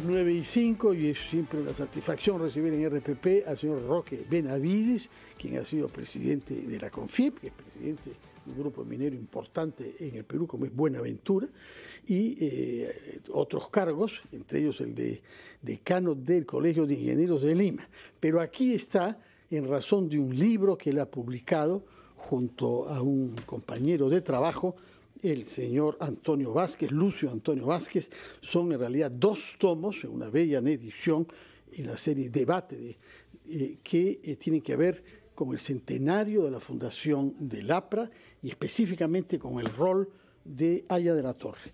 9 y 5 y es siempre una satisfacción recibir en RPP al señor Roque Benavides, quien ha sido presidente de la CONFIEP, que es presidente de un grupo minero importante en el Perú como es Buenaventura, y eh, otros cargos, entre ellos el de decano del Colegio de Ingenieros de Lima. Pero aquí está en razón de un libro que él ha publicado junto a un compañero de trabajo, el señor Antonio Vázquez, Lucio Antonio Vázquez, son en realidad dos tomos, en una bella edición en la serie Debate, eh, que eh, tienen que ver con el centenario de la fundación del APRA y específicamente con el rol de Aya de la Torre.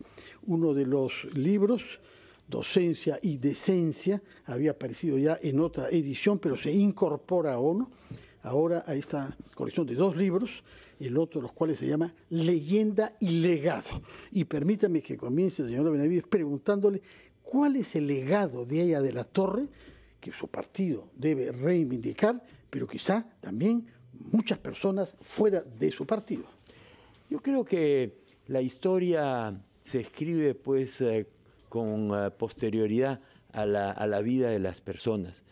Uno de los libros, Docencia y Decencia, había aparecido ya en otra edición, pero se incorpora ahora a esta colección de dos libros el otro de los cuales se llama Leyenda y Legado. Y permítame que comience, señor Benavides, preguntándole cuál es el legado de ella de la Torre que su partido debe reivindicar, pero quizá también muchas personas fuera de su partido. Yo creo que la historia se escribe pues eh, con eh, posterioridad a la, a la, vida de las personas.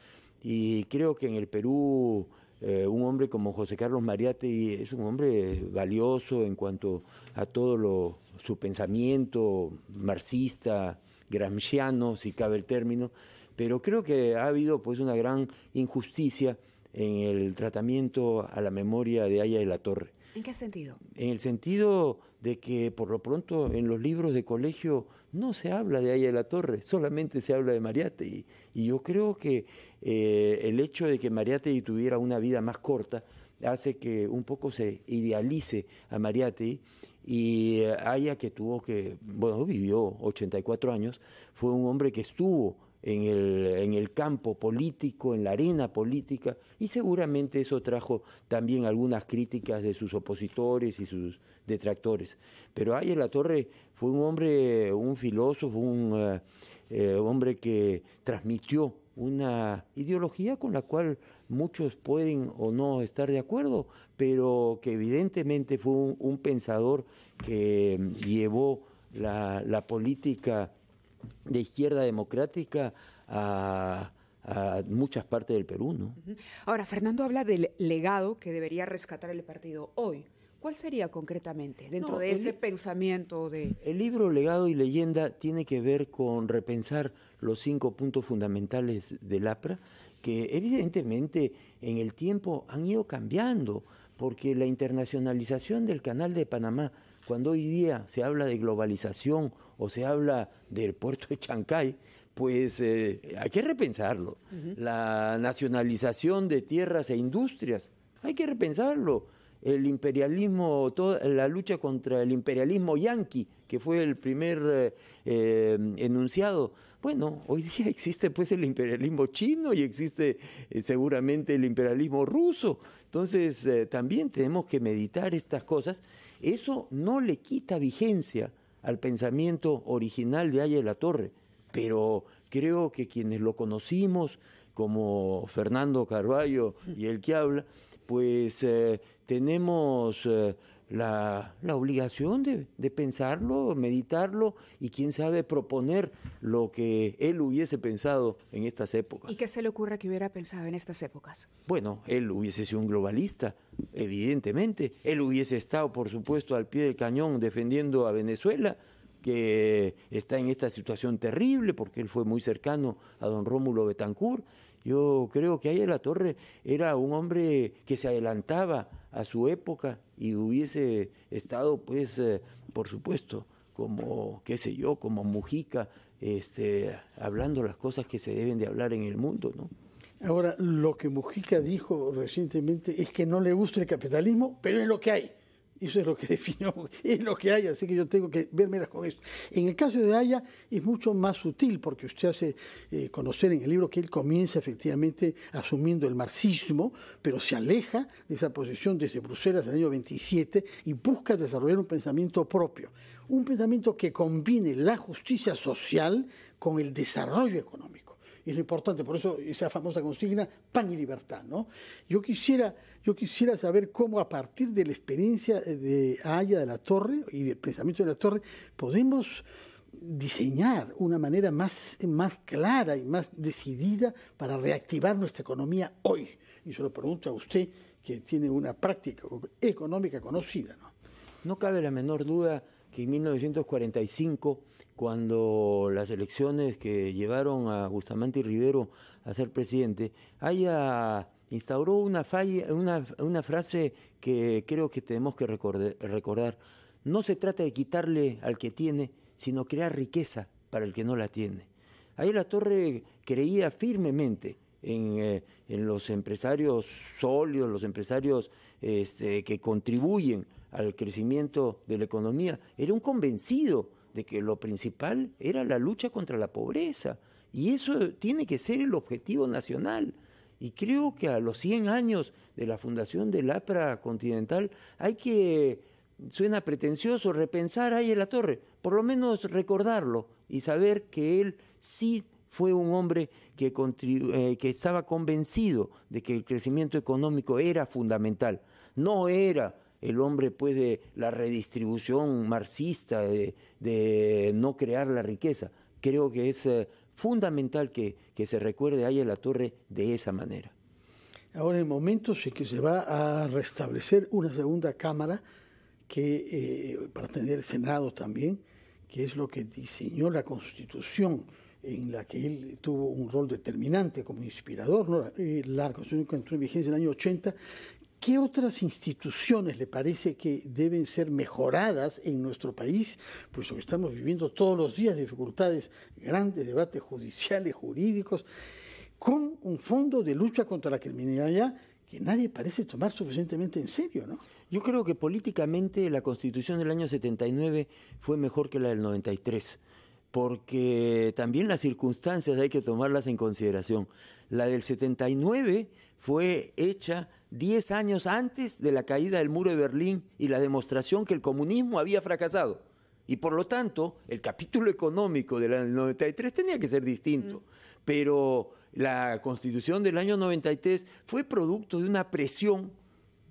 Y creo que en el Perú eh, un hombre como José Carlos Mariate es un hombre valioso en cuanto a todo su pensamiento marxista, gramsciano, si cabe el término, pero creo que ha habido pues una gran injusticia en el tratamiento a la memoria de Aya de la Torre. ¿En qué sentido? En el sentido de que por lo pronto en los libros de colegio no se habla de Aya de la Torre, solamente se habla de Mariate. Y yo creo que eh, el hecho de que Mariate tuviera una vida más corta hace que un poco se idealice a Mariate. y eh, Aya que tuvo que, bueno, vivió 84 años, fue un hombre que estuvo en el, en el campo político, en la arena política, y seguramente eso trajo también algunas críticas de sus opositores y sus detractores. Pero Ayer La Torre fue un hombre, un filósofo, un eh, eh, hombre que transmitió una ideología con la cual muchos pueden o no estar de acuerdo, pero que evidentemente fue un, pensador que llevó la, la política de izquierda democrática a, muchas partes del Perú. ¿no? Ahora, Fernando habla del legado que debería rescatar el partido hoy. ¿Cuál sería concretamente dentro de ese pensamiento de... El libro Legado y Leyenda tiene que ver con repensar los cinco puntos fundamentales del APRA, que evidentemente en el tiempo han ido cambiando, porque la internacionalización del Canal de Panamá cuando hoy día se habla de globalización o se habla del puerto de Chancay, pues eh, hay que repensarlo. La nacionalización de tierras e industrias, hay que repensarlo el imperialismo, toda la lucha contra el imperialismo yanqui, que fue el primer eh, eh, enunciado. Bueno, hoy día existe pues el imperialismo chino y existe eh, seguramente el imperialismo ruso. Entonces también tenemos que meditar estas cosas. Eso no le quita vigencia al pensamiento original de Ayala de la Torre, pero creo que quienes lo conocimos, como Fernando Carballo y el que habla, pues eh, tenemos eh, la, obligación de, pensarlo, meditarlo y quién sabe proponer lo que él hubiese pensado en estas épocas. ¿Y qué se le ocurra que hubiera pensado en estas épocas? Bueno, él hubiese sido un globalista, evidentemente. Él hubiese estado, por supuesto, al pie del cañón defendiendo a Venezuela, que está en esta situación terrible, porque él fue muy cercano a don Rómulo Betancourt, yo creo que ahí en la torre era un hombre que se adelantaba a su época y hubiese estado, pues, eh, por supuesto, como, qué sé yo, como Mujica, este, hablando las cosas que se deben de hablar en el mundo, ¿no? Ahora, lo que Mujica dijo recientemente es que no le gusta el capitalismo, pero es lo que hay. Eso es lo que definió, es lo que hay, así que yo tengo que verme con esto. En el caso de Haya es mucho más sutil, porque usted hace eh, conocer en el libro que él comienza efectivamente asumiendo el marxismo, pero se aleja de esa posición desde Bruselas en el año 27 y busca desarrollar un pensamiento propio, un pensamiento que combine la justicia social con el desarrollo económico es lo importante, por eso esa famosa consigna, pan y libertad. ¿no? Yo, quisiera, yo quisiera saber cómo a partir de la experiencia de Aya de la Torre y del pensamiento de la Torre podemos diseñar una manera más, más clara y más decidida para reactivar nuestra economía hoy. Y se lo pregunto a usted, que tiene una práctica económica conocida. No, no cabe la menor duda que en 1945, cuando las elecciones que llevaron a Bustamante y Rivero a ser presidente, haya instauró una, una, frase que creo que tenemos que recordar, No se trata de quitarle al que tiene, sino crear riqueza para el que no la tiene. Ahí la torre creía firmemente en, eh, los empresarios sólidos, los empresarios este, que contribuyen al crecimiento de la economía, era un convencido de que lo principal era la lucha contra la pobreza. Y eso tiene que ser el objetivo nacional. Y creo que a los 100 años de la fundación del APRA Continental hay que, suena pretencioso, repensar ahí en la torre, por lo menos recordarlo y saber que él sí fue un hombre que, eh, que estaba convencido de que el crecimiento económico era fundamental. No era el hombre puede de la redistribución marxista, de, no crear la riqueza. Creo que es eh, fundamental que, se recuerde en la torre de esa manera. Ahora, en momentos en que se va a restablecer una segunda Cámara que, eh, para tener Senado también, que es lo que diseñó la Constitución, en la que él tuvo un rol determinante como inspirador, eh, la Constitución entró en vigencia en el año 80, ¿Qué otras instituciones le parece que deben ser mejoradas en nuestro país? Pues que estamos viviendo todos los días dificultades grandes, debates judiciales, jurídicos, con un fondo de lucha contra la criminalidad que nadie parece tomar suficientemente en serio, ¿no? Yo creo que políticamente la constitución del año 79 fue mejor que la del 93 porque también las circunstancias hay que tomarlas en consideración. La del 79 fue hecha 10 años antes de la caída del muro de Berlín y la demostración que el comunismo había fracasado. Y por lo tanto, el capítulo económico del 93 tenía que ser distinto. Pero la constitución del año 93 fue producto de una presión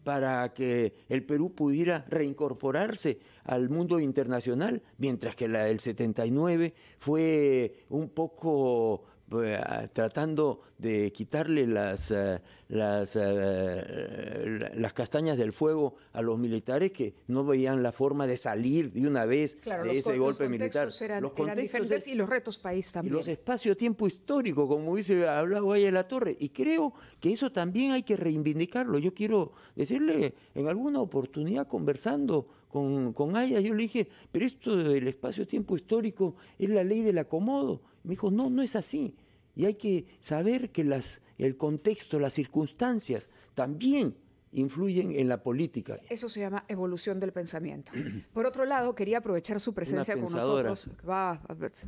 para que el Perú pudiera reincorporarse al mundo internacional, mientras que la del 79 fue un poco eh, tratando de quitarle las, eh, las, eh, las castañas del fuego a los militares que no veían la forma de salir de una vez de ese golpe militar. los contextos y los retos país también. Y los espacio-tiempo histórico, como dice hablaba ahí de la Torre. Y creo que eso también hay que reivindicarlo. Yo quiero decirle en alguna oportunidad conversando con, con Aya. Yo le dije, pero esto del espacio-tiempo histórico es la ley del acomodo. Me dijo, no, no es así. Y hay que saber que las, el contexto, las circunstancias también influyen en la política. Eso se llama evolución del pensamiento. Por otro lado, quería aprovechar su presencia con nosotros.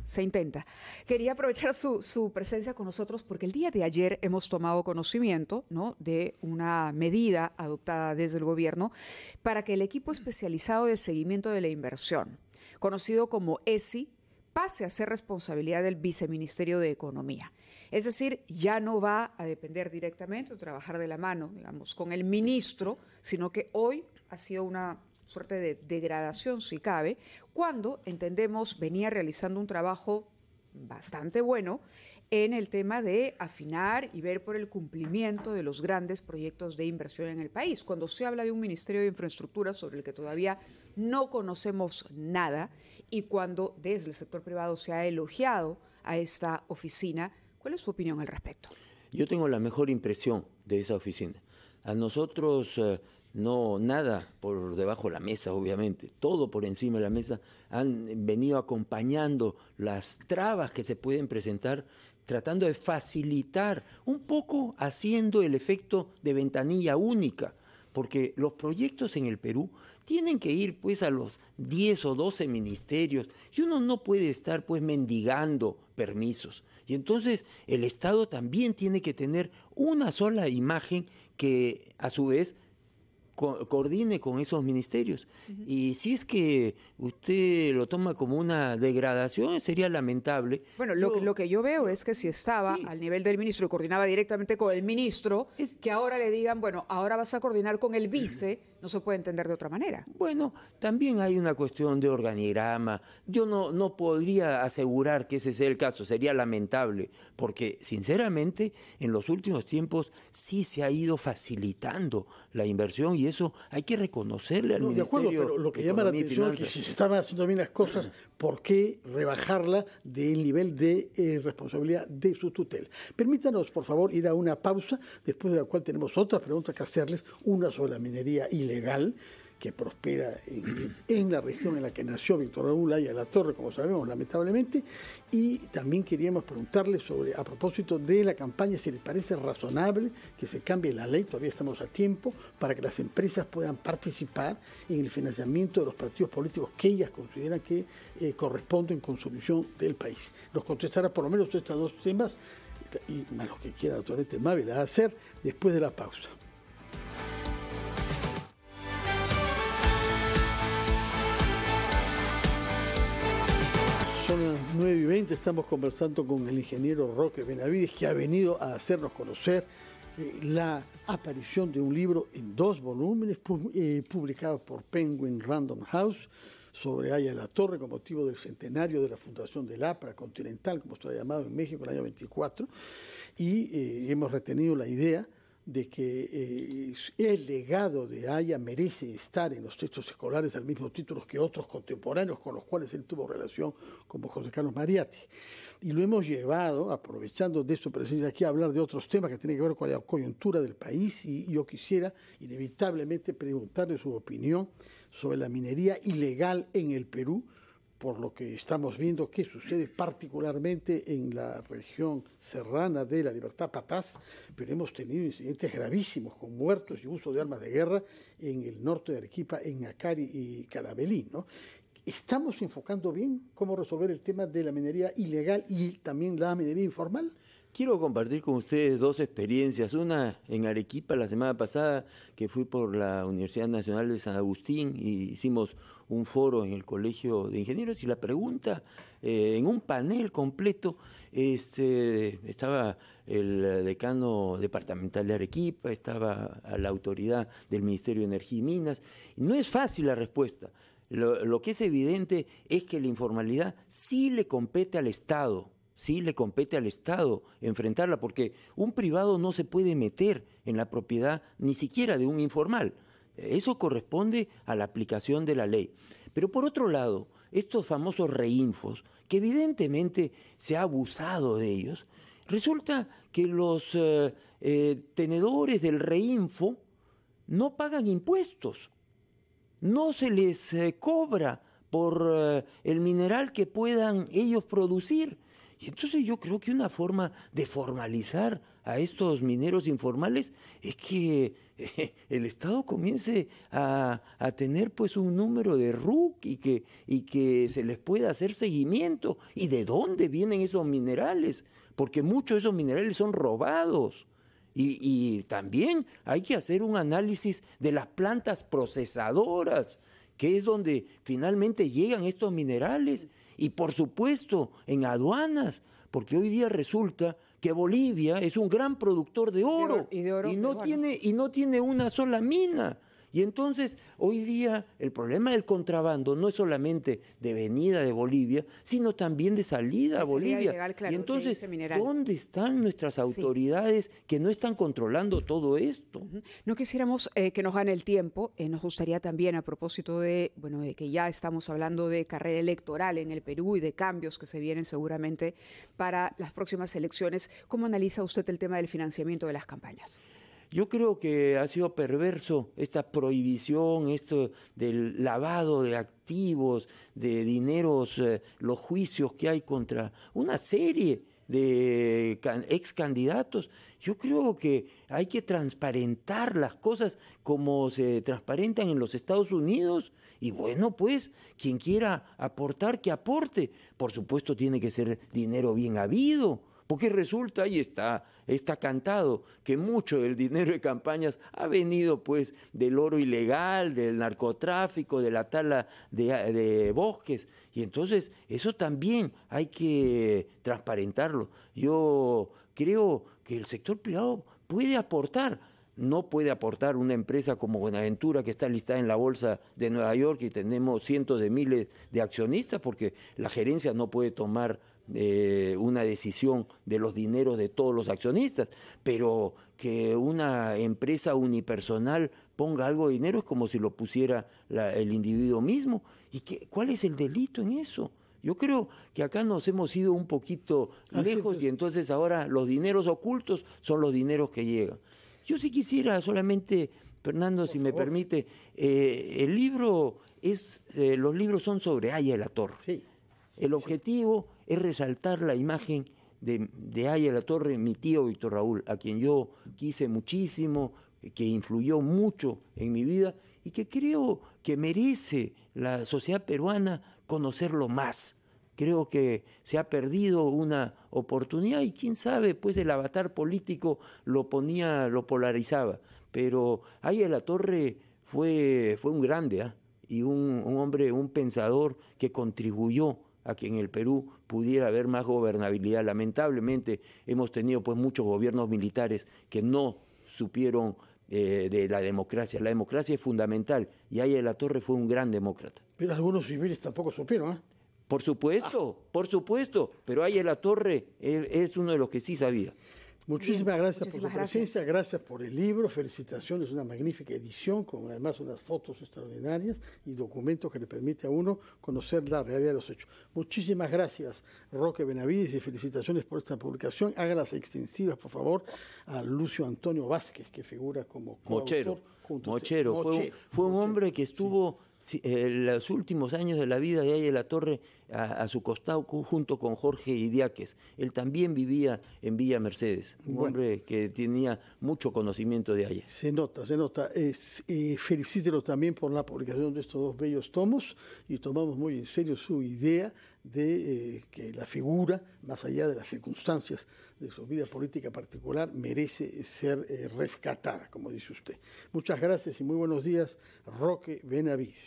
se intenta. Quería aprovechar su, presencia con nosotros porque el día de ayer hemos tomado conocimiento ¿no? de una medida adoptada desde el gobierno para que el equipo especializado de seguimiento de la inversión, conocido como ESI, pase a ser responsabilidad del viceministerio de Economía. Es decir, ya no va a depender directamente o trabajar de la mano, digamos, con el ministro, sino que hoy ha sido una suerte de degradación, si cabe, cuando, entendemos, venía realizando un trabajo bastante bueno en el tema de afinar y ver por el cumplimiento de los grandes proyectos de inversión en el país. Cuando se habla de un Ministerio de Infraestructura sobre el que todavía no conocemos nada y cuando desde el sector privado se ha elogiado a esta oficina, ¿cuál es su opinión al respecto? Yo tengo la mejor impresión de esa oficina. A nosotros eh, no nada por debajo de la mesa, obviamente, todo por encima de la mesa, han venido acompañando las trabas que se pueden presentar tratando de facilitar, un poco haciendo el efecto de ventanilla única, porque los proyectos en el Perú tienen que ir pues a los 10 o 12 ministerios y uno no puede estar pues mendigando permisos. Y entonces el Estado también tiene que tener una sola imagen que a su vez coordine con esos ministerios. Y si es que usted lo toma como una degradación, sería lamentable. Bueno, lo, que, yo veo es que si estaba al nivel del ministro y coordinaba directamente con el ministro, que ahora le digan, bueno, ahora vas a coordinar con el vice. No se puede entender de otra manera. Bueno, también hay una cuestión de organigrama. Yo no, no podría asegurar que ese sea el caso, sería lamentable, porque sinceramente en los últimos tiempos sí se ha ido facilitando la inversión y eso hay que reconocerle al no, Ministerio de acuerdo, pero lo que llama la atención es que si se estaban haciendo bien las cosas, ¿por qué rebajarla del nivel de eh, responsabilidad de su tutela? Permítanos, por favor, ir a una pausa, después de la cual tenemos otras preguntas que hacerles, una sobre la minería y legal que prospera en, la región en la que nació Víctor Raúl a La Torre, como sabemos, lamentablemente. Y también queríamos preguntarle sobre, a propósito de la campaña, si le parece razonable que se cambie la ley, todavía estamos a tiempo, para que las empresas puedan participar en el financiamiento de los partidos políticos que ellas consideran que eh, corresponden con su visión del país. Nos contestará por lo menos estos dos temas y más lo que quiera, doctor este Mávila, hacer después de la pausa. estamos conversando con el ingeniero Roque Benavides, que ha venido a hacernos conocer eh, la aparición de un libro en dos volúmenes eh, publicado por Penguin Random House sobre Aya la Torre con motivo del centenario de la fundación del APRA Continental, como se ha llamado en México, el año 24, y eh, hemos retenido la idea de que eh, el legado de Haya merece estar en los textos escolares al mismo título que otros contemporáneos con los cuales él tuvo relación, como José Carlos Mariatti. Y lo hemos llevado, aprovechando de su presencia aquí, a hablar de otros temas que tienen que ver con la coyuntura del país y yo quisiera inevitablemente preguntarle su opinión sobre la minería ilegal en el Perú, por lo que estamos viendo que sucede particularmente en la región serrana de la Libertad Pataz, pero hemos tenido incidentes gravísimos con muertos y uso de armas de guerra en el norte de Arequipa, en Acari y Carabelín. ¿no? ¿Estamos enfocando bien cómo resolver el tema de la minería ilegal y también la minería informal? Quiero compartir con ustedes dos experiencias. Una en Arequipa la semana pasada, que fui por la Universidad Nacional de San Agustín y hicimos un foro en el Colegio de Ingenieros y la pregunta, eh, en un panel completo, este, estaba el decano departamental de Arequipa, estaba la autoridad del Ministerio de Energía y Minas. No es fácil la respuesta. lo que es evidente es que la informalidad sí le compete al Estado sí le compete al Estado enfrentarla, porque un privado no se puede meter en la propiedad ni siquiera de un informal. Eso corresponde a la aplicación de la ley. Pero por otro lado, estos famosos reinfos, que evidentemente se ha abusado de ellos, resulta que los eh, eh, tenedores del reinfo no pagan impuestos, no se les eh, cobra por el mineral que puedan ellos producir. Y entonces yo creo que una forma de formalizar a estos mineros informales es que el Estado comience a, tener pues un número de RUC y que, y que se les pueda hacer seguimiento y de dónde vienen esos minerales, porque muchos de esos minerales son robados. Y, y, también hay que hacer un análisis de las plantas procesadoras que es donde finalmente llegan estos minerales, y por supuesto en aduanas, porque hoy día resulta que Bolivia es un gran productor de oro, y, pues no, tiene, y no tiene una sola mina. Y entonces, hoy día, el problema del contrabando no es solamente de venida de Bolivia, sino también de salida a Bolivia. y entonces, ¿dónde están nuestras autoridades que no están controlando todo esto? No quisiéramos eh, que nos gane el tiempo. Eh, nos gustaría también, a propósito de, bueno, de que ya estamos hablando de carrera electoral en el Perú y de cambios que se vienen seguramente para las próximas elecciones, ¿cómo analiza usted el tema del financiamiento de las campañas? Yo creo que ha sido perverso esta prohibición, esto del lavado de activos, de dineros, eh, los juicios que hay contra una serie de ex candidatos. Yo creo que hay que transparentar las cosas como se transparentan en los Estados Unidos. Y bueno, pues quien quiera aportar, que aporte. Por supuesto tiene que ser dinero bien habido porque resulta, ahí está, está cantado, que mucho del dinero de campañas ha venido pues del oro ilegal, del narcotráfico, de la tala de, de bosques. Y entonces eso también hay que transparentarlo. Yo creo que el sector privado puede aportar no puede aportar una empresa como Buenaventura que está listada en la bolsa de Nueva York y tenemos cientos de miles de accionistas porque la gerencia no puede tomar eh, una decisión de los dineros de todos los accionistas, pero que una empresa unipersonal ponga algo de dinero es como si lo pusiera el individuo mismo. ¿Y qué, cuál es el delito en eso? Yo creo que acá nos hemos ido un poquito lejos y entonces ahora los dineros ocultos son los dineros que llegan. Yo sí quisiera solamente, Fernando, si me permite, eh, el libro es, eh, los libros son sobre Aya el Sí. El objetivo es resaltar la imagen de, de La Torre, mi tío Víctor Raúl, a quien yo quise muchísimo, que influyó mucho en mi vida y que creo que merece la sociedad peruana conocerlo más. Creo que se ha perdido una oportunidad y quién sabe, pues el avatar político lo ponía, lo polarizaba. Pero Aya La Torre fue, fue un grande ¿ah? y un hombre, un pensador que contribuyó a que en el Perú pudiera haber más gobernabilidad. Lamentablemente hemos tenido pues muchos gobiernos militares que no supieron eh, de la democracia. La democracia es fundamental y Aya la Torre fue un gran demócrata. Pero algunos civiles tampoco supieron, ¿eh? Por supuesto, por supuesto, pero Aya la Torre eh, es uno de los que sí sabía. Muchísimas gracias por su presencia, gracias. por el libro, felicitaciones, una magnífica edición con además unas fotos extraordinarias y documentos que le permite a uno conocer la realidad de los hechos. Muchísimas gracias, Roque Benavides, y felicitaciones por esta publicación. Hágalas extensivas, por favor, a Lucio Antonio Vázquez, que figura como... Mochero, Mochero, fue, un, hombre que estuvo en eh, los últimos años de la vida de Aya La Torre a, su costado junto con Jorge Idiáquez. Él también vivía en Villa Mercedes, un hombre que tenía mucho conocimiento de Aya. Se nota, se nota. felicítelo también por la publicación de estos dos bellos tomos y tomamos muy en serio su idea de eh, que la figura, más allá de las circunstancias de su vida política particular, merece ser eh, rescatada, como dice usted. Muchas gracias y muy buenos días, Roque Benavides.